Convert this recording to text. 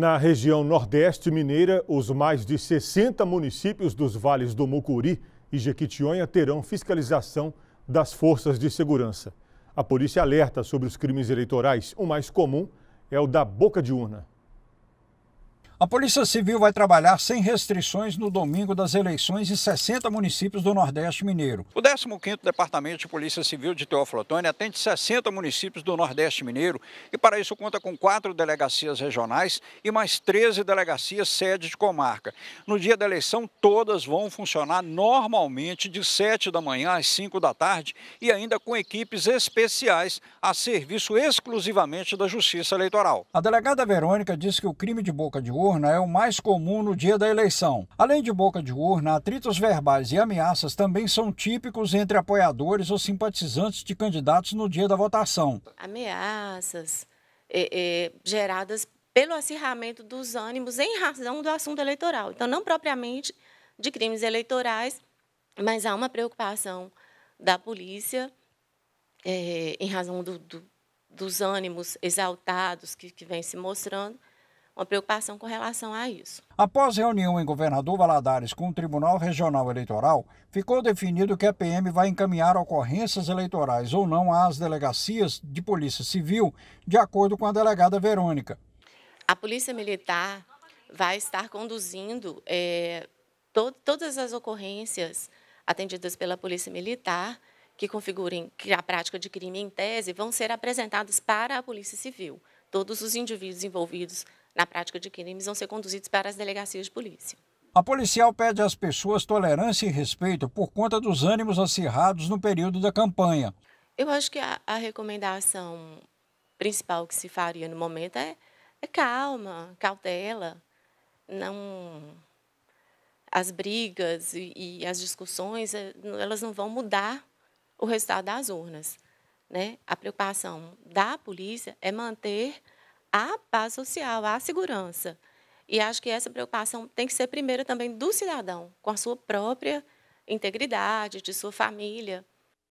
Na região Nordeste Mineira, os mais de 60 municípios dos vales do Mucuri e Jequitinhonha terão fiscalização das forças de segurança. A polícia alerta sobre os crimes eleitorais. O mais comum é o da boca de urna. A Polícia Civil vai trabalhar sem restrições no domingo das eleições em 60 municípios do Nordeste Mineiro. O 15º Departamento de Polícia Civil de Teófilo Otoni atende 60 municípios do Nordeste Mineiro e para isso conta com quatro delegacias regionais e mais 13 delegacias sede de comarca. No dia da eleição, todas vão funcionar normalmente de 7 da manhã às 5 da tarde e ainda com equipes especiais a serviço exclusivamente da Justiça Eleitoral. A delegada Verônica disse que o crime de boca de ouro urna é o mais comum no dia da eleição. Além de boca de urna, atritos verbais e ameaças também são típicos entre apoiadores ou simpatizantes de candidatos no dia da votação. Ameaças é, é, geradas pelo acirramento dos ânimos em razão do assunto eleitoral. Então, não propriamente de crimes eleitorais, mas há uma preocupação da polícia é, em razão do, do, dos ânimos exaltados que, que vem se mostrando uma preocupação com relação a isso. Após reunião em Governador Valadares com o Tribunal Regional Eleitoral, ficou definido que a PM vai encaminhar ocorrências eleitorais ou não às delegacias de Polícia Civil, de acordo com a delegada Verônica. A Polícia Militar vai estar conduzindo é, to todas as ocorrências atendidas pela Polícia Militar que configurem a prática de crime em tese vão ser apresentadas para a Polícia Civil. Todos os indivíduos envolvidos na prática de crimes vão ser conduzidos para as delegacias de polícia. A policial pede às pessoas tolerância e respeito por conta dos ânimos acirrados no período da campanha. Eu acho que a, a recomendação principal que se faria no momento é, é calma, cautela, não as brigas e, e, as discussões, eh, elas não vão mudar o resultado das urnas. Né? A preocupação da polícia é manter à paz social, à segurança. E acho que essa preocupação tem que ser primeiro também do cidadão, com a sua própria integridade, de sua família.